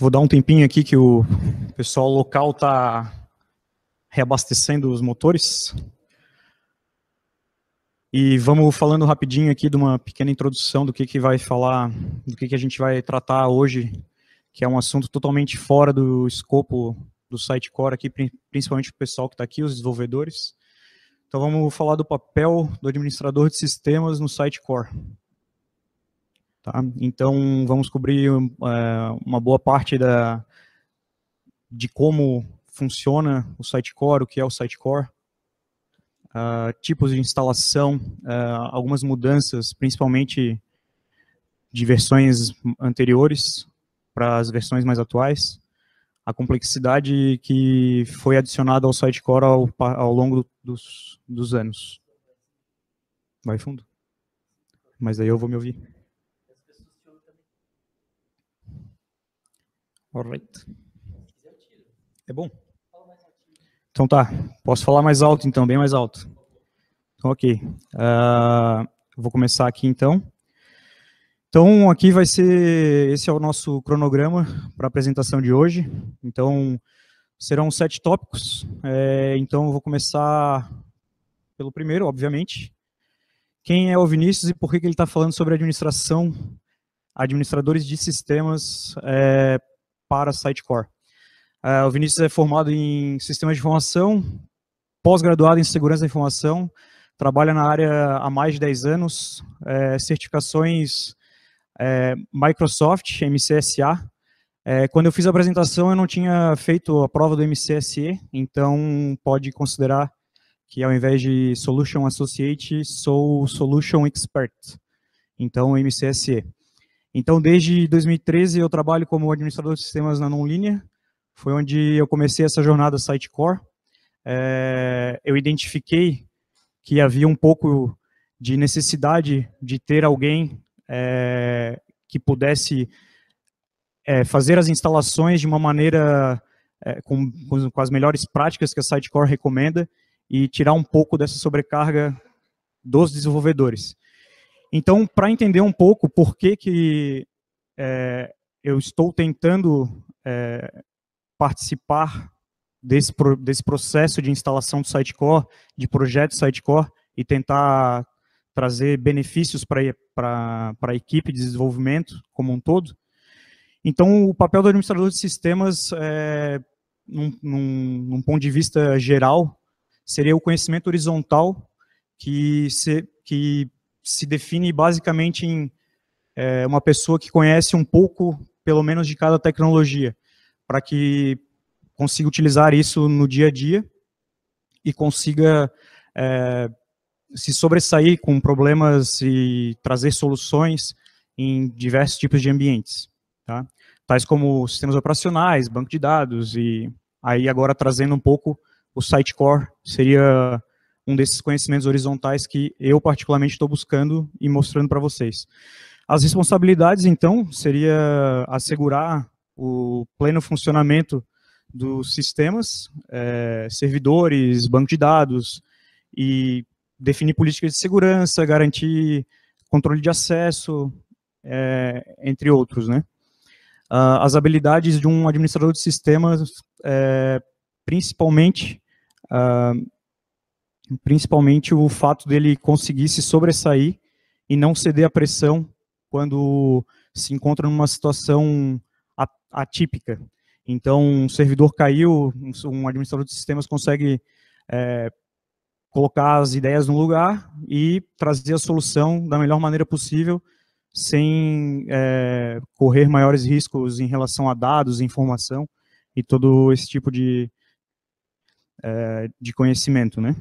Vou dar um tempinho aqui que o pessoal local está reabastecendo os motores. E vamos falando rapidinho aqui de uma pequena introdução do que, que vai falar, do que, que a gente vai tratar hoje, que é um assunto totalmente fora do escopo do site Core aqui, principalmente o pessoal que está aqui, os desenvolvedores. Então vamos falar do papel do administrador de sistemas no site Core. Tá? Então, vamos cobrir é, uma boa parte da, de como funciona o sitecore, o que é o sitecore, uh, tipos de instalação, uh, algumas mudanças, principalmente de versões anteriores para as versões mais atuais, a complexidade que foi adicionada ao sitecore ao, ao longo dos, dos anos. Vai fundo. Mas aí eu vou me ouvir. Alright. É bom? Então tá, posso falar mais alto então, bem mais alto. Então ok, uh, vou começar aqui então. Então aqui vai ser, esse é o nosso cronograma para a apresentação de hoje. Então serão sete tópicos, é, então eu vou começar pelo primeiro, obviamente. Quem é o Vinícius e por que, que ele está falando sobre administração, administradores de sistemas é, para Sitecore. É, o Vinícius é formado em sistemas de informação, pós-graduado em segurança da informação, trabalha na área há mais de 10 anos, é, certificações é, Microsoft, MCSA. É, quando eu fiz a apresentação, eu não tinha feito a prova do MCSE, então pode considerar que ao invés de Solution Associate, sou Solution Expert, então MCSE. Então, desde 2013, eu trabalho como administrador de sistemas na Nonlinear. Foi onde eu comecei essa jornada Sitecore. É, eu identifiquei que havia um pouco de necessidade de ter alguém é, que pudesse é, fazer as instalações de uma maneira com, com as melhores práticas que a Sitecore recomenda e tirar um pouco dessa sobrecarga dos desenvolvedores. Então, para entender um pouco por que, que é, eu estou tentando é, participar desse, desse processo de instalação do Sitecore, de projeto Sitecore, e tentar trazer benefícios para a equipe de desenvolvimento como um todo. Então, o papel do administrador de sistemas, é, num, num, num ponto de vista geral, seria o conhecimento horizontal que, se, que se define basicamente em é, uma pessoa que conhece um pouco, pelo menos, de cada tecnologia, para que consiga utilizar isso no dia a dia e consiga é, se sobressair com problemas e trazer soluções em diversos tipos de ambientes, tá? tais como sistemas operacionais, banco de dados e aí agora trazendo um pouco o site core seria um desses conhecimentos horizontais que eu particularmente estou buscando e mostrando para vocês. As responsabilidades, então, seria assegurar o pleno funcionamento dos sistemas, é, servidores, banco de dados, e definir políticas de segurança, garantir controle de acesso, é, entre outros. Né? Ah, as habilidades de um administrador de sistemas, é, principalmente, ah, principalmente o fato dele conseguir se sobressair e não ceder à pressão quando se encontra numa situação atípica. Então, um servidor caiu, um administrador de sistemas consegue é, colocar as ideias no lugar e trazer a solução da melhor maneira possível, sem é, correr maiores riscos em relação a dados, informação e todo esse tipo de, é, de conhecimento, né?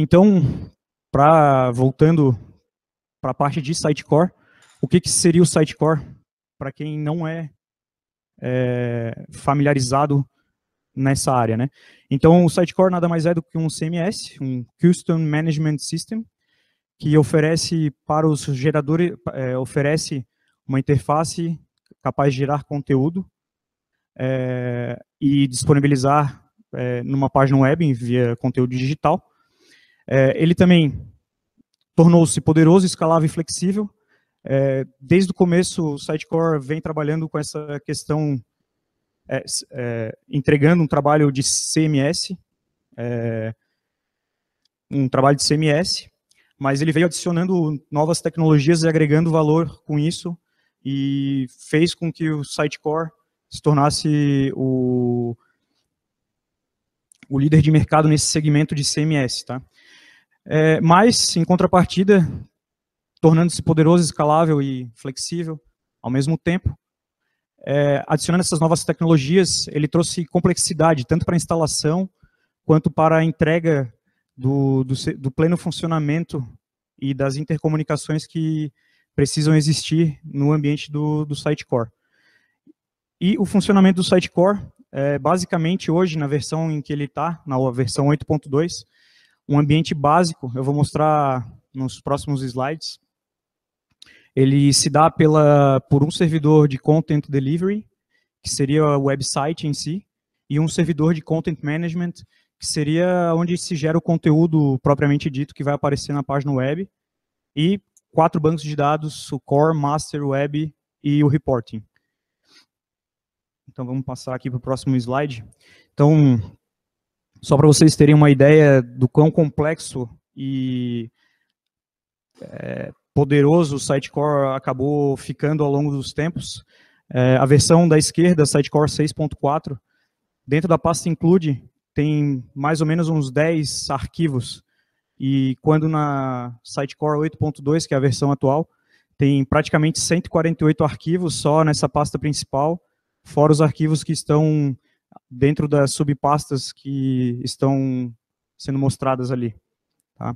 Então, pra, voltando para a parte de sitecore, o que, que seria o sitecore? Para quem não é, é, familiarizado nessa área. Né? Então, o sitecore nada mais é do que um CMS, um Custom Management System, que oferece para os geradores, é, oferece uma interface capaz de gerar conteúdo é, e disponibilizar é, numa página web via conteúdo digital é, ele também tornou-se poderoso, escalável e flexível. É, desde o começo, o Sitecore vem trabalhando com essa questão, é, é entregando um trabalho de CMS, é, um trabalho de CMS, mas ele veio adicionando novas tecnologias e agregando valor com isso, e fez com que o Sitecore se tornasse o, o líder de mercado nesse segmento de CMS. Tá? É, mas, em contrapartida, tornando-se poderoso, escalável e flexível ao mesmo tempo, é, adicionando essas novas tecnologias, ele trouxe complexidade, tanto para a instalação, quanto para a entrega do, do, do pleno funcionamento e das intercomunicações que precisam existir no ambiente do, do Sitecore. E o funcionamento do Sitecore, é, basicamente hoje, na versão em que ele está, na versão 8.2, um ambiente básico, eu vou mostrar nos próximos slides, ele se dá pela, por um servidor de Content Delivery, que seria o website em si, e um servidor de Content Management, que seria onde se gera o conteúdo propriamente dito que vai aparecer na página web, e quatro bancos de dados, o Core, Master, Web e o Reporting. Então vamos passar aqui para o próximo slide. Então, só para vocês terem uma ideia do quão complexo e é, poderoso o Sitecore acabou ficando ao longo dos tempos, é, a versão da esquerda, Sitecore 6.4, dentro da pasta include, tem mais ou menos uns 10 arquivos. E quando na Sitecore 8.2, que é a versão atual, tem praticamente 148 arquivos só nessa pasta principal, fora os arquivos que estão dentro das subpastas que estão sendo mostradas ali. Tá?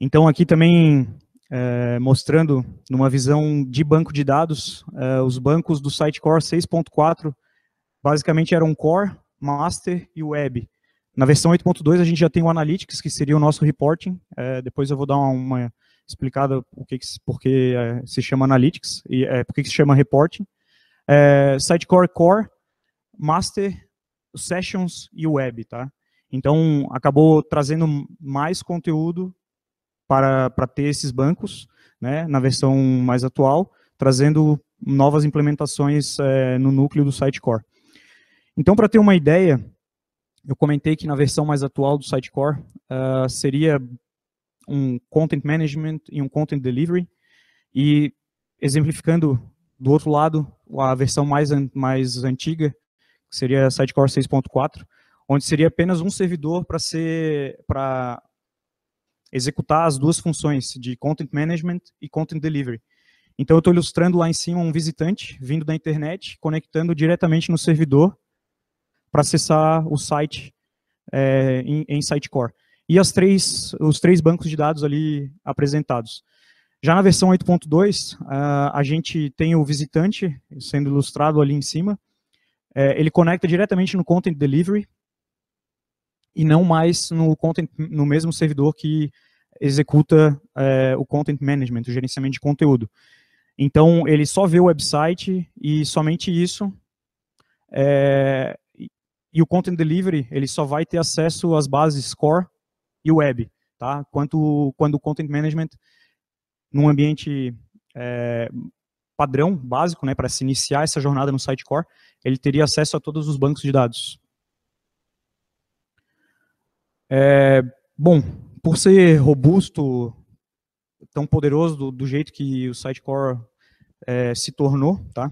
Então, aqui também é, mostrando, numa visão de banco de dados, é, os bancos do Sitecore 6.4 basicamente eram Core, Master e Web. Na versão 8.2 a gente já tem o Analytics, que seria o nosso reporting. É, depois eu vou dar uma, uma explicada por que, porque é, se chama Analytics e é, por que, se chama Reporting. É, Sitecore Core master, sessions e web, tá? Então, acabou trazendo mais conteúdo para, para ter esses bancos, né, na versão mais atual, trazendo novas implementações é, no núcleo do Sitecore. Então, para ter uma ideia, eu comentei que na versão mais atual do Sitecore uh, seria um content management e um content delivery, e exemplificando do outro lado, a versão mais, mais antiga, que seria Sidecore 6.4, onde seria apenas um servidor para ser para executar as duas funções de Content Management e Content Delivery. Então eu estou ilustrando lá em cima um visitante vindo da internet, conectando diretamente no servidor para acessar o site é, em, em Sitecore. E as três, os três bancos de dados ali apresentados. Já na versão 8.2, ah, a gente tem o visitante sendo ilustrado ali em cima, é, ele conecta diretamente no content delivery e não mais no, content, no mesmo servidor que executa é, o content management, o gerenciamento de conteúdo. Então, ele só vê o website e somente isso. É, e o content delivery, ele só vai ter acesso às bases core e web. Tá? Quanto, quando o content management, num ambiente é, padrão básico, né, para se iniciar essa jornada no Sitecore, ele teria acesso a todos os bancos de dados. É, bom, por ser robusto, tão poderoso do, do jeito que o Sitecore é, se tornou, tá?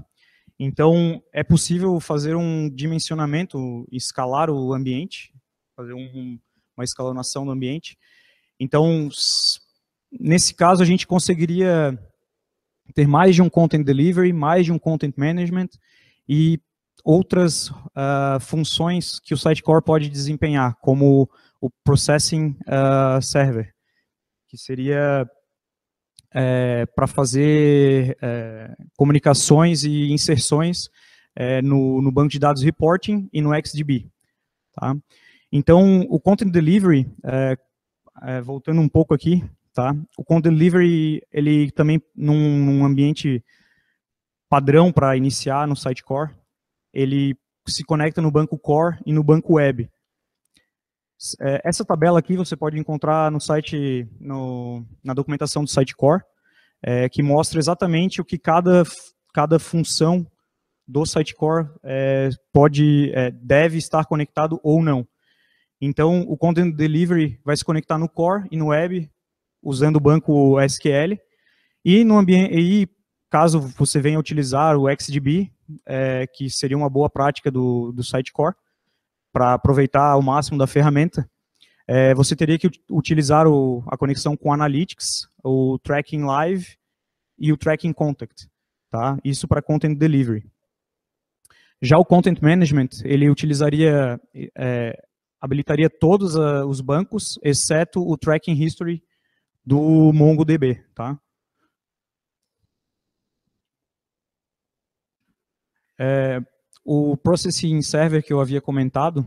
Então, é possível fazer um dimensionamento, escalar o ambiente, fazer um, uma escalonação do ambiente. Então, nesse caso, a gente conseguiria ter mais de um content delivery, mais de um content management e outras uh, funções que o site core pode desempenhar, como o processing uh, server, que seria é, para fazer é, comunicações e inserções é, no, no, banco de dados reporting e no XDB. Tá? Então, o content delivery, é, é, voltando um pouco aqui, Tá? O content delivery, ele também, num, num ambiente padrão para iniciar no site core, ele se conecta no banco core e no banco web. É, essa tabela aqui você pode encontrar no site, no, na documentação do site core, é, que mostra exatamente o que cada, cada função do site core é, pode, é, deve estar conectado ou não. Então, o Content Delivery vai se conectar no core e no web usando o banco SQL. E, no ambiente, e caso você venha utilizar o XDB, é, que seria uma boa prática do, do Sitecore, para aproveitar ao máximo da ferramenta, é, você teria que utilizar o, a conexão com Analytics, o Tracking Live e o Tracking Contact. Tá? Isso para Content Delivery. Já o Content Management, ele utilizaria, é, habilitaria todos a, ah, os bancos, exceto o Tracking History do MongoDB, tá? É, o Processing Server que eu havia comentado,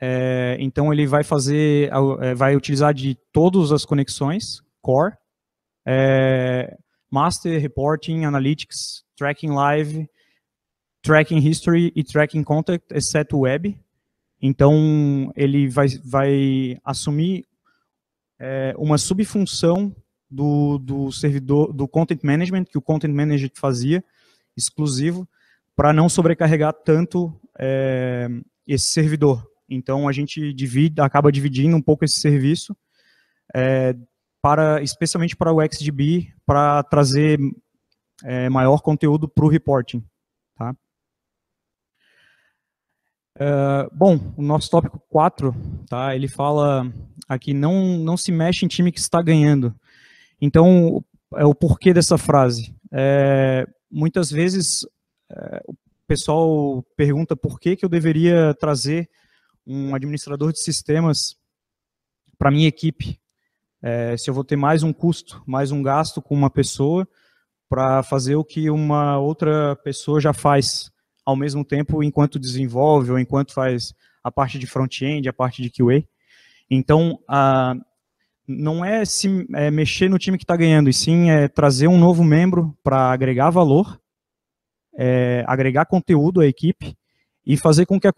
é, então ele vai fazer, é, é, vai utilizar de todas as conexões, Core, é, Master, Reporting, Analytics, Tracking Live, Tracking History e Tracking Contact, exceto Web. Então ele vai, vai assumir é, uma subfunção do, do servidor, do content management, que o content manager fazia, exclusivo, para não sobrecarregar tanto é, esse servidor. Então, a gente divide, acaba dividindo um pouco esse serviço, é, para, especialmente para o XDB, para trazer é, maior conteúdo para o reporting. Eh, bom, o nosso tópico 4, tá, ele fala aqui, não, não se mexe em time que está ganhando. Então, é o porquê dessa frase. É, muitas vezes é, o pessoal pergunta por que, que eu deveria trazer um administrador de sistemas para minha equipe. É, se eu vou ter mais um custo, mais um gasto com uma pessoa para fazer o que uma outra pessoa já faz ao mesmo tempo enquanto desenvolve ou enquanto faz a parte de front-end, a parte de QA. Então, não é, se, é mexer no time que está ganhando, e sim é trazer um novo membro para agregar valor, é, agregar conteúdo à equipe e fazer com que a,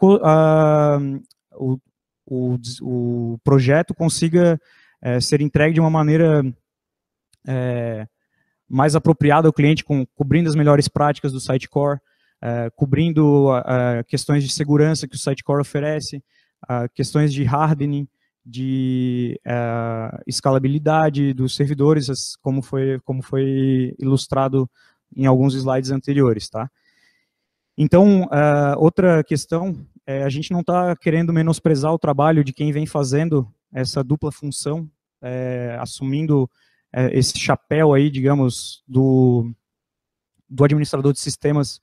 o, o, o, projeto consiga é, ser entregue de uma maneira é, mais apropriada ao cliente, com, cobrindo as melhores práticas do site core, uh, cobrindo uh, questões de segurança que o Sitecore oferece, questões de hardening, de escalabilidade dos servidores, como foi, como foi ilustrado em alguns slides anteriores. Tá? Então, outra questão, é, a gente não está querendo menosprezar o trabalho de quem vem fazendo essa dupla função, é, assumindo é, esse chapéu aí, digamos, do, do administrador de sistemas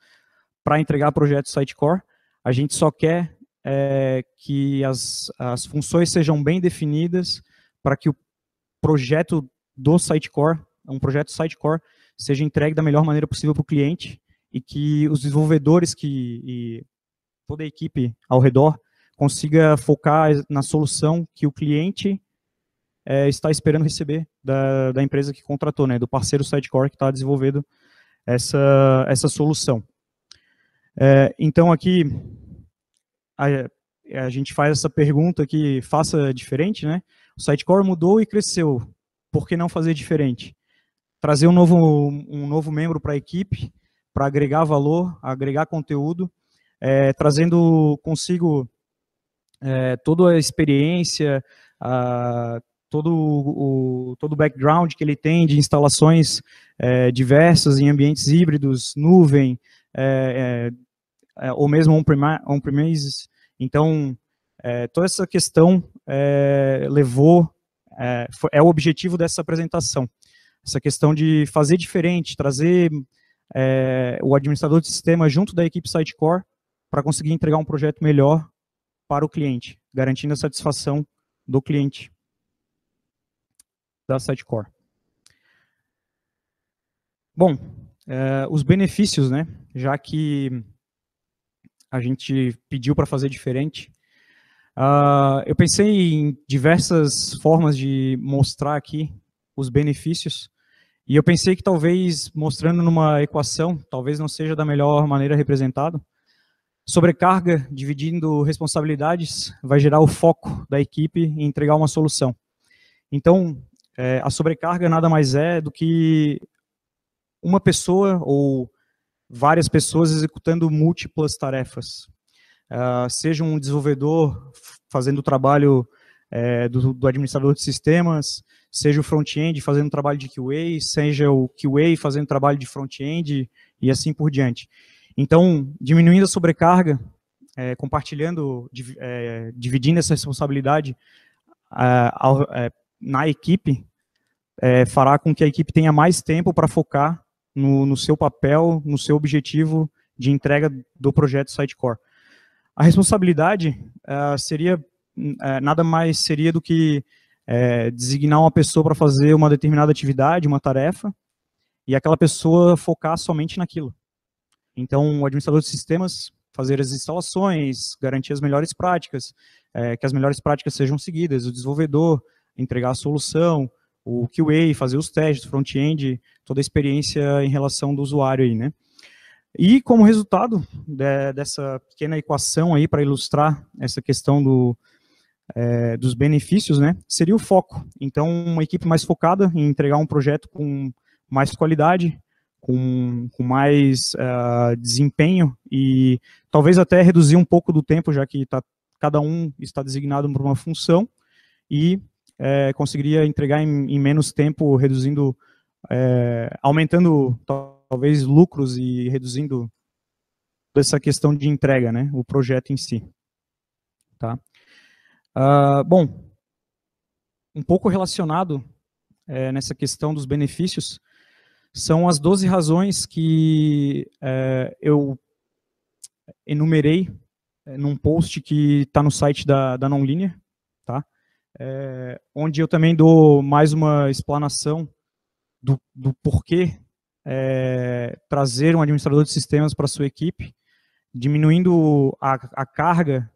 para entregar projetos Sitecore. A gente só quer é, que as, as funções sejam bem definidas para que o projeto do Sitecore, um projeto Sitecore, seja entregue da melhor maneira possível para o cliente e que os desenvolvedores que, e toda a equipe ao redor consiga focar na solução que o cliente é, está esperando receber da, da empresa que contratou, né, do parceiro Sitecore que está desenvolvendo essa, essa solução. É, então aqui a, é, a, gente faz essa pergunta que faça diferente, né? O Sitecore mudou e cresceu, por que não fazer diferente? Trazer um novo, um novo membro para a equipe, para agregar valor, agregar conteúdo, é, trazendo consigo é, toda a experiência, a, todo o todo o background que ele tem de instalações é, diversas em ambientes híbridos, nuvem, é, é é, ou mesmo on-premises. Então, é, toda essa questão é, levou, é, foi, é, o objetivo dessa apresentação. Essa questão de fazer diferente, trazer é, o administrador de sistema junto da equipe Sitecore para conseguir entregar um projeto melhor para o cliente, garantindo a satisfação do cliente da Sitecore. Bom, é, os benefícios, né? Já que a gente pediu para fazer diferente. Uh, eu pensei em diversas formas de mostrar aqui os benefícios, e eu pensei que talvez mostrando numa equação, talvez não seja da melhor maneira representado. Sobrecarga, dividindo responsabilidades, vai gerar o foco da equipe em entregar uma solução. Então, é, a sobrecarga nada mais é do que uma pessoa ou várias pessoas executando múltiplas tarefas. Uh, seja um desenvolvedor fazendo o trabalho é, do, do, administrador de sistemas, seja o front-end fazendo o trabalho de QA, seja o QA fazendo o trabalho de front-end e assim por diante. Então, diminuindo a sobrecarga, é, compartilhando, div, é, dividindo essa responsabilidade é, na equipe, é, fará com que a equipe tenha mais tempo para focar no, no seu papel, no seu objetivo de entrega do projeto Sitecore. A responsabilidade uh, seria, uh, nada mais seria do que uh, designar uma pessoa para fazer uma determinada atividade, uma tarefa, e aquela pessoa focar somente naquilo. Então, o administrador de sistemas fazer as instalações, garantir as melhores práticas, que as melhores práticas sejam seguidas, o desenvolvedor entregar a solução, o QA, fazer os testes, front-end, toda a experiência em relação do usuário aí, né? E como resultado de, dessa pequena equação aí para ilustrar essa questão do, é, dos benefícios, né, seria o foco. Então, uma equipe mais focada em entregar um projeto com mais qualidade, com, com mais uh, desempenho e talvez até reduzir um pouco do tempo, já que tá, cada um está designado por uma função e é, conseguiria entregar em, em, menos tempo, reduzindo, é, aumentando talvez lucros e reduzindo essa questão de entrega, né, o projeto em si. Tá? Uh, bom, um pouco relacionado é, nessa questão dos benefícios, são as 12 razões que é, eu enumerei é, num post que está no site da, da Nonlinear, é, onde eu também dou mais uma explanação do, do porquê é, trazer um administrador de sistemas para sua equipe, diminuindo a, a carga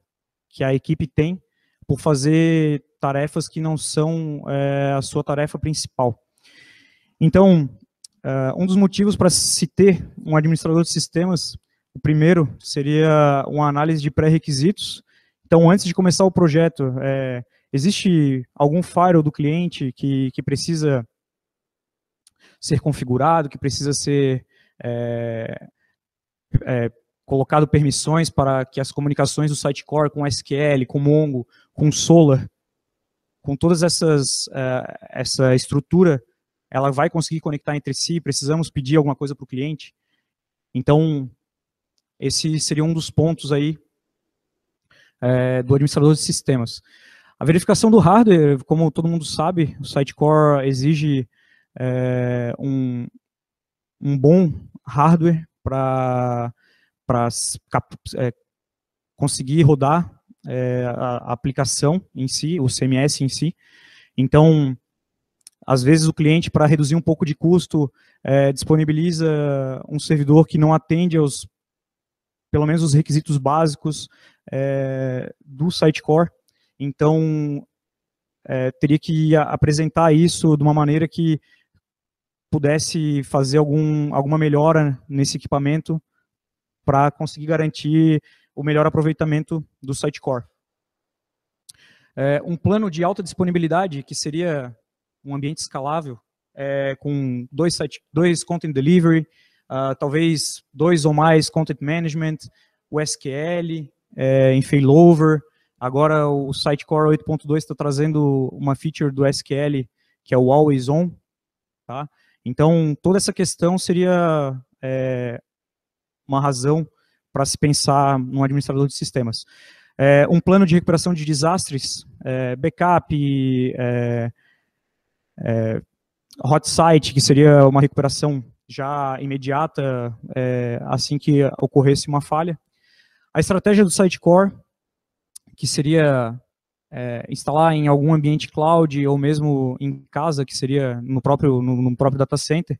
que a equipe tem por fazer tarefas que não são é, a sua tarefa principal. Então, é, um dos motivos para se ter um administrador de sistemas, o primeiro seria uma análise de pré-requisitos. Então, antes de começar o projeto, é, Existe algum firewall do cliente que, que precisa ser configurado, que precisa ser é, é, colocado permissões para que as comunicações do sitecore com SQL, com Mongo, com Solar, com todas essas uh, essa estrutura, ela vai conseguir conectar entre si, precisamos pedir alguma coisa para o cliente. Então, esse seria um dos pontos aí é, do administrador de sistemas. A verificação do hardware, como todo mundo sabe, o Sitecore exige é, um, um bom hardware para é, conseguir rodar é, a, a aplicação em si, o CMS em si. Então, às vezes o cliente, para reduzir um pouco de custo, é, disponibiliza um servidor que não atende aos, pelo menos, os requisitos básicos é, do sitecore. Então, é, teria que apresentar isso de uma maneira que pudesse fazer algum, alguma melhora nesse equipamento para conseguir garantir o melhor aproveitamento do sitecore. É, um plano de alta disponibilidade, que seria um ambiente escalável, é, com dois, site, dois content delivery, uh, talvez dois ou mais content management, o SQL, é, em failover, Agora o Sitecore 8.2 está trazendo uma feature do SQL, que é o Always On. Tá? Então, toda essa questão seria é, uma razão para se pensar num administrador de sistemas. É, um plano de recuperação de desastres, é, backup, é, é, hot site, que seria uma recuperação já imediata, é, assim que ocorresse uma falha. A estratégia do Sitecore, que seria é, instalar em algum ambiente cloud ou mesmo em casa, que seria no próprio, no, no próprio data center,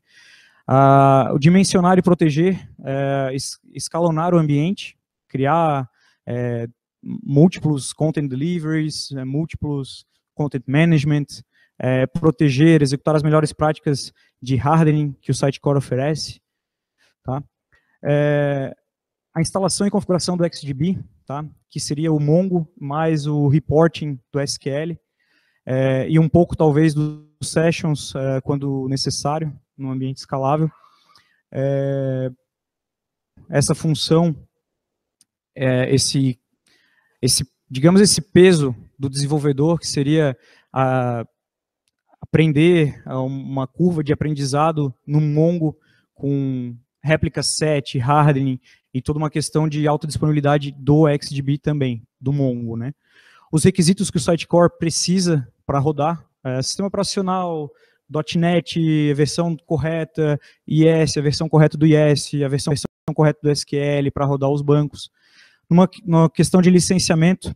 ah, dimensionar e proteger, é, escalonar o ambiente, criar é, múltiplos content deliveries, é, múltiplos content management, é, proteger, executar as melhores práticas de hardening que o site core oferece. Tá? É, a instalação e configuração do XDB, tá? que seria o Mongo mais o reporting do SQL, é, eh, e um pouco talvez dos sessions é, quando necessário, no ambiente escalável. É, essa função, esse, esse, digamos esse peso do desenvolvedor, que seria a, aprender a uma curva de aprendizado no Mongo com réplica set, hardening e toda uma questão de alta disponibilidade do XDB também, do Mongo. Né? Os requisitos que o Sitecore precisa para rodar, é, sistema operacional, .NET, a versão correta, IS, a versão correta do IS, a versão, a versão correta do SQL para rodar os bancos. Numa, numa questão de licenciamento,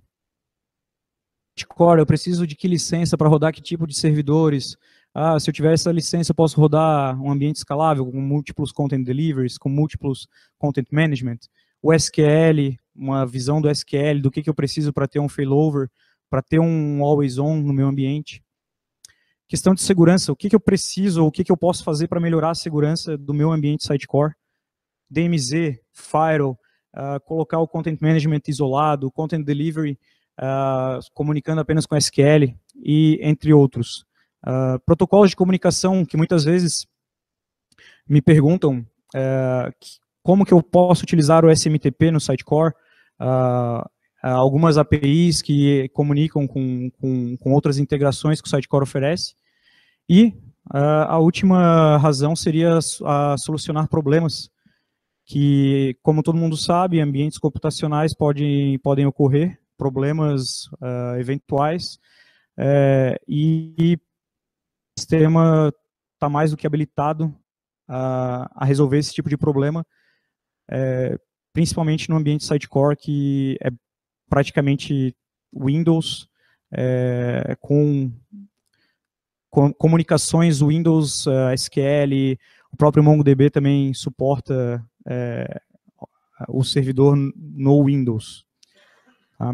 Core, eu preciso de que licença para rodar que tipo de servidores, ah, se eu tiver essa licença, eu posso rodar um ambiente escalável com múltiplos content deliveries, com múltiplos content management, o SQL, uma visão do SQL, do que, que eu preciso para ter um failover, para ter um always on no meu ambiente. Questão de segurança, o que, que eu preciso, o que, que eu posso fazer para melhorar a segurança do meu ambiente sidecore. DMZ, Firewall, uh, colocar o content management isolado, content delivery, uh, comunicando apenas com SQL, e entre outros. Uh, protocolos de comunicação que muitas vezes me perguntam uh, como que eu posso utilizar o SMTP no Sitecore, uh, algumas APIs que comunicam com, com, com, outras integrações que o Sitecore oferece, e ah, a última razão seria a solucionar problemas, que, como todo mundo sabe, ambientes computacionais podem, podem ocorrer, problemas eventuais, eh, e sistema está mais do que habilitado a, a, resolver esse tipo de problema, é, principalmente no ambiente sidecore, que é praticamente Windows, é, com, com, comunicações Windows, uh, é, SQL, o próprio MongoDB também suporta é, o servidor no Windows. Tá?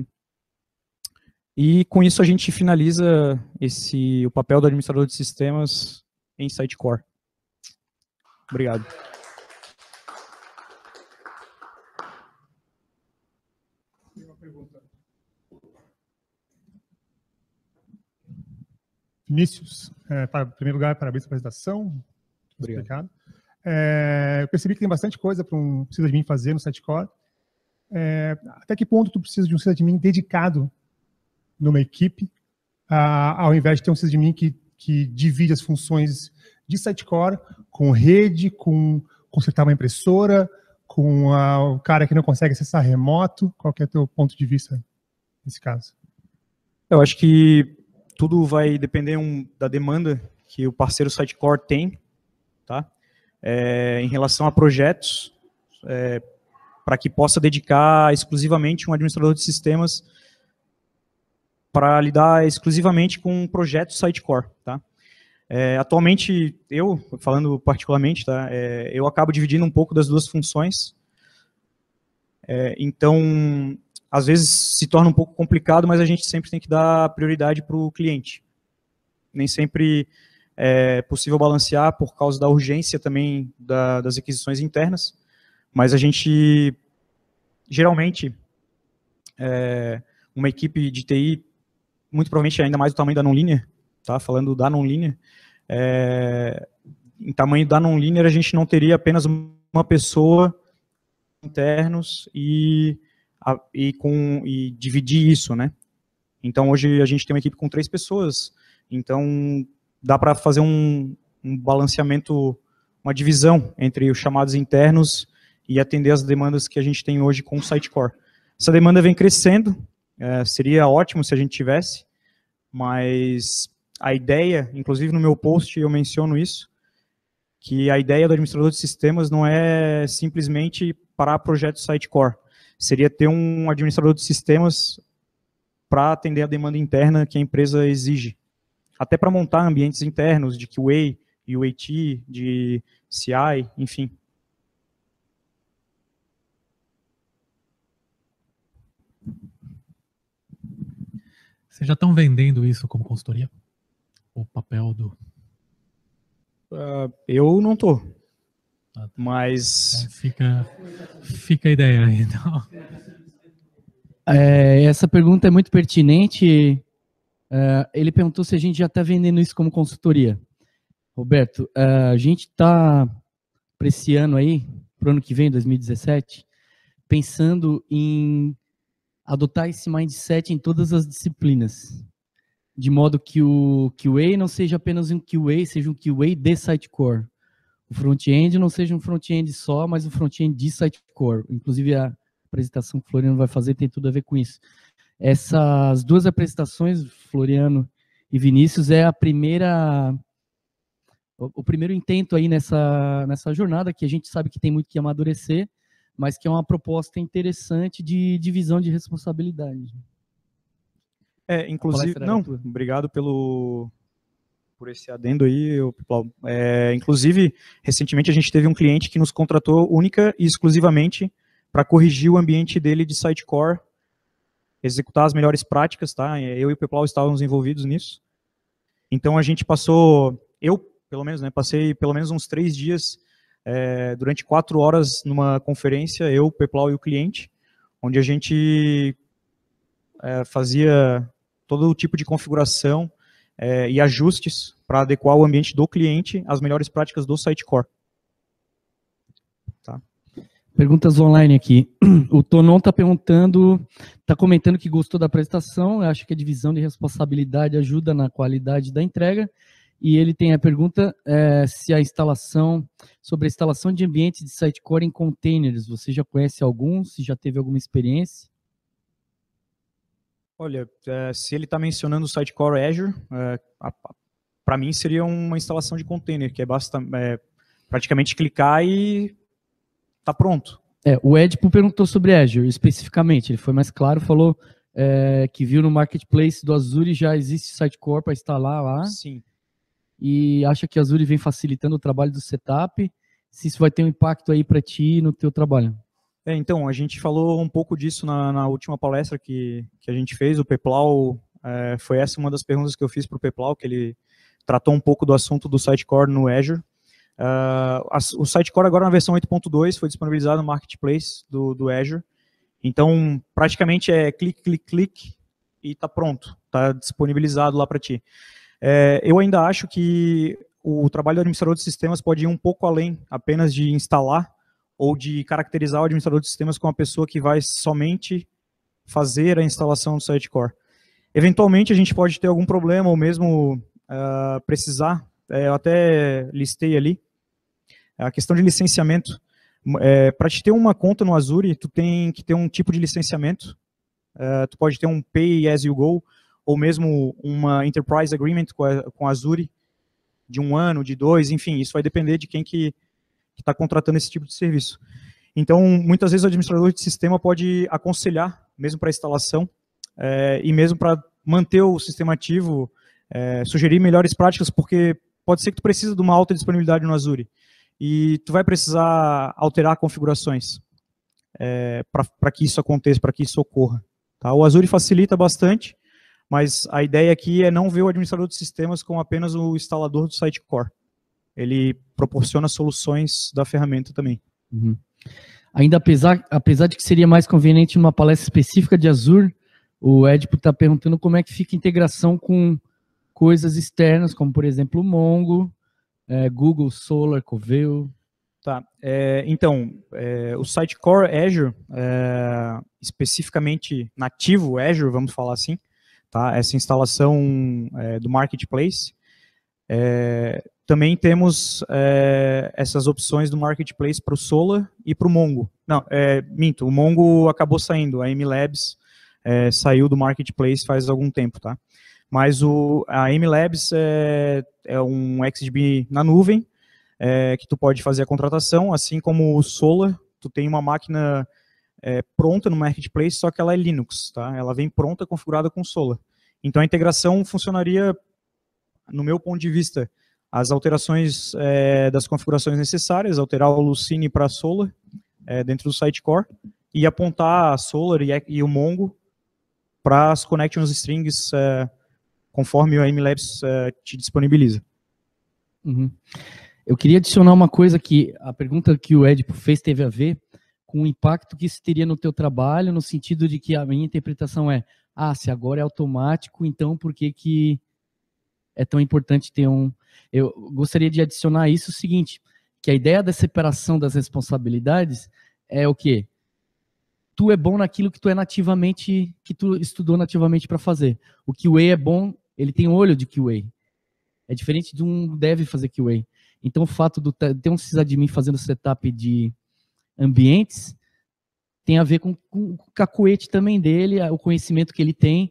E com isso a gente finaliza esse o papel do administrador de sistemas em Sitecore. Obrigado. Vinícius, é, para, em primeiro lugar, parabéns pela apresentação. Obrigado. É, eu percebi que tem bastante coisa para um sysadmin fazer no Sitecore. É, até que ponto tu precisa de um sysadmin dedicado numa equipe, ao invés de ter um sysadmin que, que divide as funções de sitecore com rede, com consertar uma impressora, com o cara que não consegue acessar remoto? Qual que é o teu ponto de vista nesse caso? Eu acho que tudo vai depender um, da demanda que o parceiro sitecore tem, tá? É, em relação a projetos, é, para que possa dedicar exclusivamente um administrador de sistemas para lidar exclusivamente com projetos sitecore, tá? É, atualmente, eu, falando particularmente, tá, é, eu acabo dividindo um pouco das duas funções. É, então, às vezes se torna um pouco complicado, mas a gente sempre tem que dar prioridade para o cliente. Nem sempre é possível balancear por causa da urgência também da, das aquisições internas, mas a gente, geralmente, é, uma equipe de TI muito provavelmente ainda mais o tamanho da non-linear, tá? falando da non-linear, é, em tamanho da non-linear a gente não teria apenas uma pessoa internos e, a, e, com, e dividir isso, né? Então hoje a gente tem uma equipe com três pessoas, então dá para fazer um, um balanceamento, uma divisão entre os chamados internos e atender as demandas que a gente tem hoje com o Sitecore. Essa demanda vem crescendo, é, seria ótimo se a gente tivesse, mas a ideia, inclusive no meu post eu menciono isso, que a ideia do administrador de sistemas não é simplesmente parar projeto sitecore. Seria ter um administrador de sistemas para atender a demanda interna que a empresa exige. Até para montar ambientes internos de QA, UAT, de CI, enfim. Vocês já estão vendendo isso como consultoria? O papel do. Uh, eu não tô. Ah, tá. Mas. Então fica, fica a ideia aí, então. É, essa pergunta é muito pertinente. É, ele perguntou se a gente já está vendendo isso como consultoria. Roberto, é, a gente está, para esse ano aí, para o ano que vem, 2017, pensando em adotar esse mindset em todas as disciplinas, de modo que o QA não seja apenas um QA, seja um QA de sitecore. O front-end não seja um front-end só, mas um front-end de sitecore. Inclusive, a apresentação que o Floriano vai fazer tem tudo a ver com isso. Essas duas apresentações, Floriano e Vinícius, é a primeira o primeiro intento aí nessa, nessa jornada, que a gente sabe que tem muito que amadurecer, mas que é uma proposta interessante de divisão de, responsabilidade. É, inclusive, não, obrigado pelo por esse adendo aí, eu, é, inclusive, recentemente a gente teve um cliente que nos contratou única e exclusivamente para corrigir o ambiente dele de sitecore, executar as melhores práticas, tá? É, eu e o Peplau estávamos envolvidos nisso. Então a gente passou, eu pelo menos, né, passei pelo menos uns três dias é, durante quatro horas numa conferência, eu, o Peplau e o cliente, onde a gente é, fazia todo tipo de configuração é, e ajustes para adequar o ambiente do cliente às melhores práticas do Sitecore. Tá. Perguntas online aqui. O Tonon está perguntando, está comentando que gostou da apresentação, acha que a divisão de responsabilidade ajuda na qualidade da entrega e ele tem a pergunta é, se a instalação, sobre a instalação de ambientes de sitecore em containers, você já conhece algum, se já teve alguma experiência? Olha, é, se ele está mencionando o sitecore Azure, é, eh, para mim seria uma instalação de container, que é, basta, é praticamente clicar e está pronto. É, o Edpo perguntou sobre Azure especificamente, ele foi mais claro, falou que viu no marketplace do Azure já existe sitecore para instalar lá. Sim e acha que a Azure vem facilitando o trabalho do setup, se isso vai ter um impacto aí para ti e no teu trabalho. É, então, a gente falou um pouco disso na, na última palestra que, que a gente fez, o Peplau, é, foi essa uma das perguntas que eu fiz para o Peplau, que ele tratou um pouco do assunto do Sitecore no Azure. Uh, ah, a, o Sitecore agora na versão 8.2 foi disponibilizado no Marketplace do, do Azure, então praticamente é clique, clique, clique e está pronto, está disponibilizado lá para ti. É, eu ainda acho que o trabalho do administrador de sistemas pode ir um pouco além apenas de instalar ou de caracterizar o administrador de sistemas como uma pessoa que vai somente fazer a instalação do sitecore. Eventualmente, a gente pode ter algum problema ou mesmo uh, precisar, é, eu até listei ali, a questão de licenciamento. É, Para te ter uma conta no Azure, tu tem que ter um tipo de licenciamento, uh, tu pode ter um Pay As You Go, ou mesmo uma Enterprise Agreement com a, com a Azure, de um ano, de dois, enfim, isso vai depender de quem que está contratando esse tipo de serviço. Então, muitas vezes o administrador de sistema pode aconselhar, mesmo para instalação, é, e mesmo para manter o sistema ativo, é, sugerir melhores práticas, porque pode ser que tu precisa de uma alta disponibilidade no Azure, e tu vai precisar alterar configurações é, eh, para que isso aconteça, para que isso ocorra. Tá? O Azure facilita bastante, mas a ideia aqui é não ver o administrador de sistemas como apenas o instalador do site core. Ele proporciona soluções da ferramenta também. Uhum. Ainda apesar, apesar de que seria mais conveniente numa palestra específica de Azure, o Edipo está perguntando como é que fica a integração com coisas externas, como por exemplo o Mongo, é, Google Solar, Coveo. Tá. É, então, é, o site Core Azure, é, especificamente nativo Azure, vamos falar assim, Tá? Essa instalação é, do marketplace. É, também temos é, essas opções do marketplace para o Sola e para o Mongo. Não, é, minto, o Mongo acabou saindo, a MLabs é, saiu do marketplace faz algum tempo, tá? Mas o, a MLabs é, é um XDB na nuvem, é, que tu pode fazer a contratação, assim como o Sola, tu tem uma máquina é, pronta no marketplace, só que ela é Linux, tá? Ela vem pronta, configurada com Solar. Então a integração funcionaria, no meu ponto de vista, as alterações é, das configurações necessárias, alterar o Lucene para Solar é, dentro do sitecore e apontar a Solar e, e o Mongo para as connections strings é, conforme o MLabs é, te disponibiliza. Uhum. Eu queria adicionar uma coisa que a pergunta que o Ed fez teve a ver, com o impacto que isso teria no teu trabalho, no sentido de que a minha interpretação é, ah, se agora é automático, então por que que é tão importante ter um... Eu gostaria de adicionar isso o seguinte, que a ideia da separação das responsabilidades é o quê? Tu é bom naquilo que tu é nativamente, que tu estudou nativamente para fazer. O QA é bom, ele tem olho de QA. É diferente de um deve fazer QA. Então, o fato de ter um sysadmin fazendo setup de ambientes tem a ver com, com, o cacuete também dele, o conhecimento que ele tem.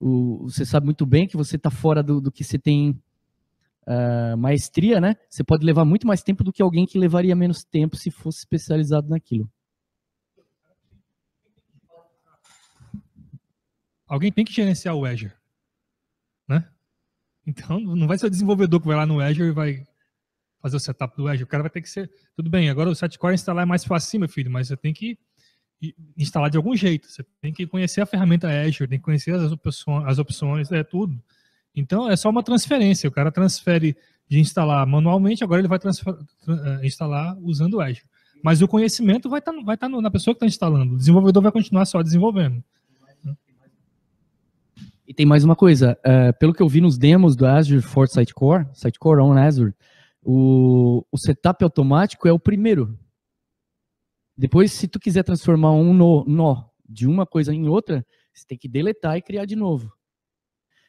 O, você sabe muito bem que você está fora do, do, que você tem uh, maestria, né? Você pode levar muito mais tempo do que alguém que levaria menos tempo se fosse especializado naquilo. Alguém tem que gerenciar o Azure, né? Então, não vai ser o desenvolvedor que vai lá no Azure e vai fazer o setup do Azure, o cara vai ter que ser. Tudo bem, agora o Sitecore instalar é mais fácil, meu filho, mas você tem que instalar de algum jeito. Você tem que conhecer a ferramenta Azure, tem que conhecer as opções, as opções é tudo. Então é só uma transferência. O cara transfere de instalar manualmente, agora ele vai é, instalar usando o Azure. Mas o conhecimento vai estar tá, vai tá na pessoa que está instalando. O desenvolvedor vai continuar só desenvolvendo. E tem mais uma coisa. Uh, pelo que eu vi nos demos do Azure for Sitecore, Sitecore on Azure, o, o setup automático é o primeiro. Depois, se tu quiser transformar um nó, nó de uma coisa em outra, você tem que deletar e criar de novo.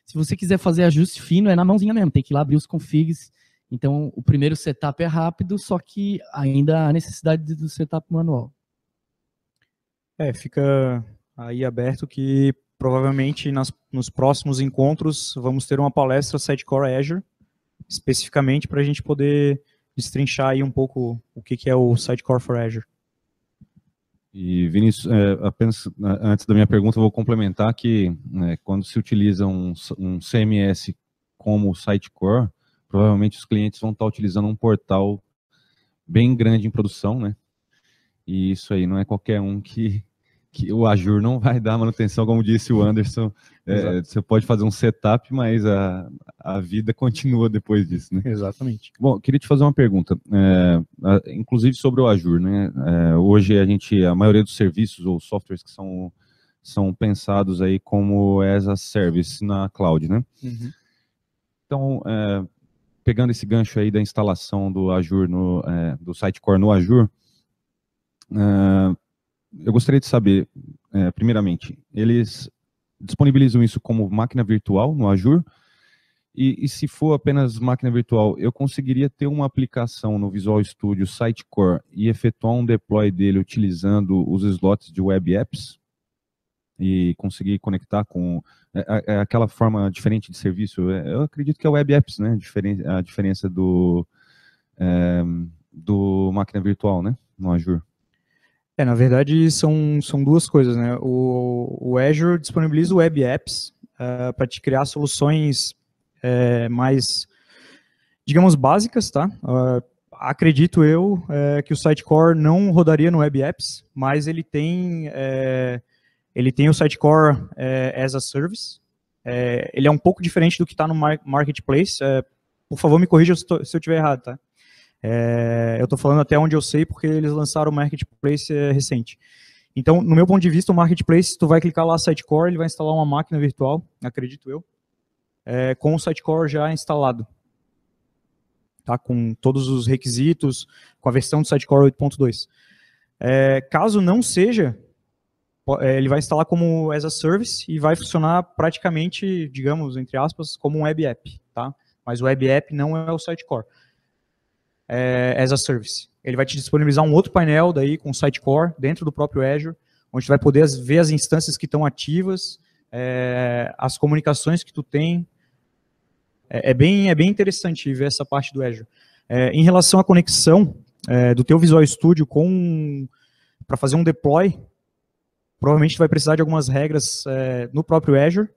Se você quiser fazer ajuste fino, é na mãozinha mesmo, tem que ir lá abrir os configs. Então, o primeiro setup é rápido, só que ainda há necessidade do setup manual. É, fica aí aberto que provavelmente nas, nos próximos encontros vamos ter uma palestra Sitecore Azure, especificamente para a gente poder destrinchar aí um pouco o que, que é o Sitecore for Azure. E, Vinícius, é, apenas antes da minha pergunta, eu vou complementar que né, quando se utiliza um, um CMS como o Sitecore, provavelmente os clientes vão estar utilizando um portal bem grande em produção, né? E isso aí não é qualquer um que que o Azure não vai dar manutenção, como disse o Anderson. É, você pode fazer um setup, mas a, a vida continua depois disso, né? Exatamente. Bom, queria te fazer uma pergunta, é, inclusive sobre o Azure, né? É, hoje a gente, a maioria dos serviços ou softwares que são, são pensados aí como as a service na cloud, né? Uhum. Então, é, pegando esse gancho aí da instalação do Azure no, é, do site Core no Azure, é, eu gostaria de saber, é, primeiramente, eles disponibilizam isso como máquina virtual no Azure? E, e, se for apenas máquina virtual, eu conseguiria ter uma aplicação no Visual Studio Sitecore e efetuar um deploy dele utilizando os slots de web apps? E conseguir conectar com é, é, é aquela forma diferente de serviço? É, eu acredito que é web apps, né? A diferença do, é, do máquina virtual, né? No Azure. É, na verdade, são, são duas coisas, né? O, o Azure disponibiliza web apps uh, ah, para te criar soluções é, mais, digamos, básicas, tá? Uh, acredito eu é, que o Sitecore não rodaria no web apps, mas ele tem, é, ele tem o Sitecore as a service. ele é um pouco diferente do que está no marketplace. por favor, me corrija se eu estiver errado, tá? É, eu estou falando até onde eu sei, porque eles lançaram o Marketplace é, recente. Então, no meu ponto de vista, o Marketplace, tu vai clicar lá Sitecore, ele vai instalar uma máquina virtual, acredito eu, é, com o Sitecore já instalado. Tá, com todos os requisitos, com a versão do Sitecore 8.2. É, caso não seja, é, ele vai instalar como as a service e vai funcionar praticamente, digamos, entre aspas, como um web app, tá? Mas o web app não é o Sitecore é, as a service. Ele vai te disponibilizar um outro painel daí com Core dentro do próprio Azure, onde tu vai poder ver as instâncias que estão ativas, é, as comunicações que tu tem. É, é, bem, é bem interessante ver essa parte do Azure. É, em relação à conexão é, do teu Visual Studio com para fazer um deploy, provavelmente tu vai precisar de algumas regras é, no próprio Azure,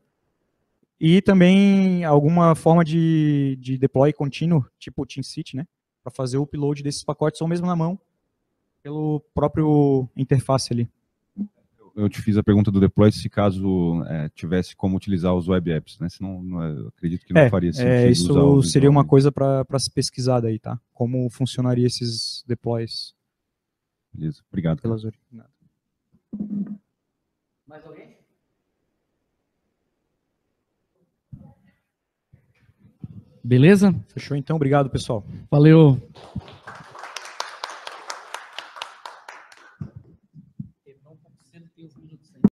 e também alguma forma de, de deploy contínuo, tipo TeamCity, né? para fazer o upload desses pacotes, ou mesmo na mão, pelo próprio interface ali. Eu te fiz a pergunta do deploy se caso é, tivesse como utilizar os web apps, né? Senão, não, é, acredito que não é, faria é, sentido. É, isso seria uma coisa para se pesquisar daí, tá? Como funcionaria esses deploys. Beleza, obrigado. Pelas Mais alguém? Beleza? Fechou então, obrigado pessoal. Valeu.